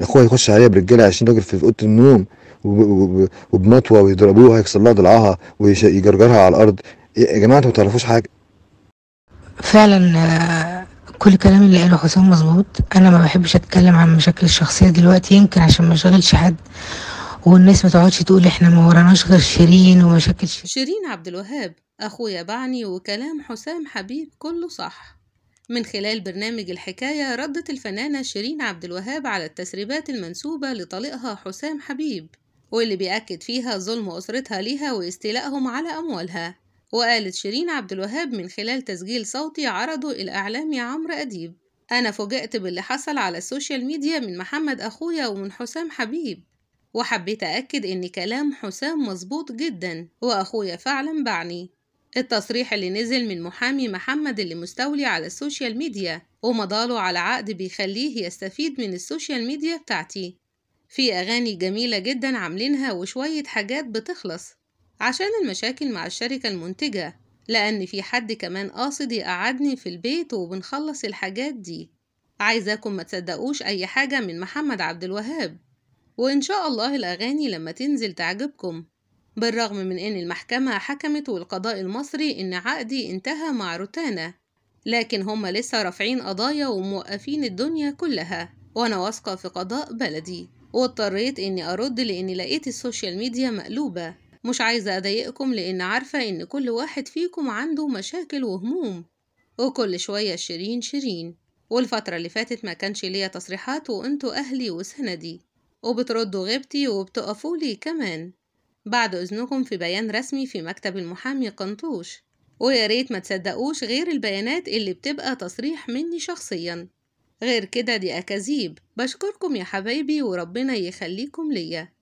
اخوها يخش عليها برجاله 20 راجل في اوضه النوم وبمطوه ويضربوها يكسر لها ضلعها ويجرجرها على الارض يا جماعه انتوا ما تعرفوش حاجه فعلا آه، كل كلام اللي قاله حسام مظبوط انا ما بحبش اتكلم عن مشاكل الشخصيه دلوقتي يمكن عشان ما اشغلش حد والناس ما تقعدش تقول احنا ما وراناش غير شيرين ومشاكل شيرين عبد الوهاب اخويا بعني وكلام حسام حبيب كله صح من خلال برنامج الحكاية ردت الفنانة شيرين عبد الوهاب على التسريبات المنسوبة لطليقها حسام حبيب واللي بيأكد فيها ظلم أسرتها ليها واستيلائهم على أموالها وقالت شيرين عبد الوهاب من خلال تسجيل صوتي عرضه الإعلامي عمرو أديب أنا فوجئت باللي حصل على السوشيال ميديا من محمد أخويا ومن حسام حبيب وحبيت أكد إن كلام حسام مظبوط جدا وأخويا فعلا بعني التصريح اللي نزل من محامي محمد اللي مستولي على السوشيال ميديا ومضاله على عقد بيخليه يستفيد من السوشيال ميديا بتاعتي في أغاني جميلة جدا عاملينها وشوية حاجات بتخلص عشان المشاكل مع الشركة المنتجة لأن في حد كمان قاصد يقعدني في البيت وبنخلص الحاجات دي عايزاكم ما تصدقوش أي حاجة من محمد عبد الوهاب وإن شاء الله الأغاني لما تنزل تعجبكم بالرغم من أن المحكمة حكمت والقضاء المصري أن عقدي انتهى مع روتانا لكن هم لسه رافعين قضايا وموقفين الدنيا كلها وأنا واثقة في قضاء بلدي واضطريت إني أرد لأني لقيت السوشيال ميديا مقلوبة مش عايزة أضايقكم لأن عارفة إن كل واحد فيكم عنده مشاكل وهموم وكل شوية شيرين شيرين والفترة اللي فاتت ما كانش ليا تصريحات وانتوا أهلي وسندي وبتردوا غيبتي وبتقفولي كمان بعد إذنكم في بيان رسمي في مكتب المحامي قنطوش ويا ريت ما تصدقوش غير البيانات اللي بتبقى تصريح مني شخصيا غير كده دي أكاذيب بشكركم يا حبايبي وربنا يخليكم ليا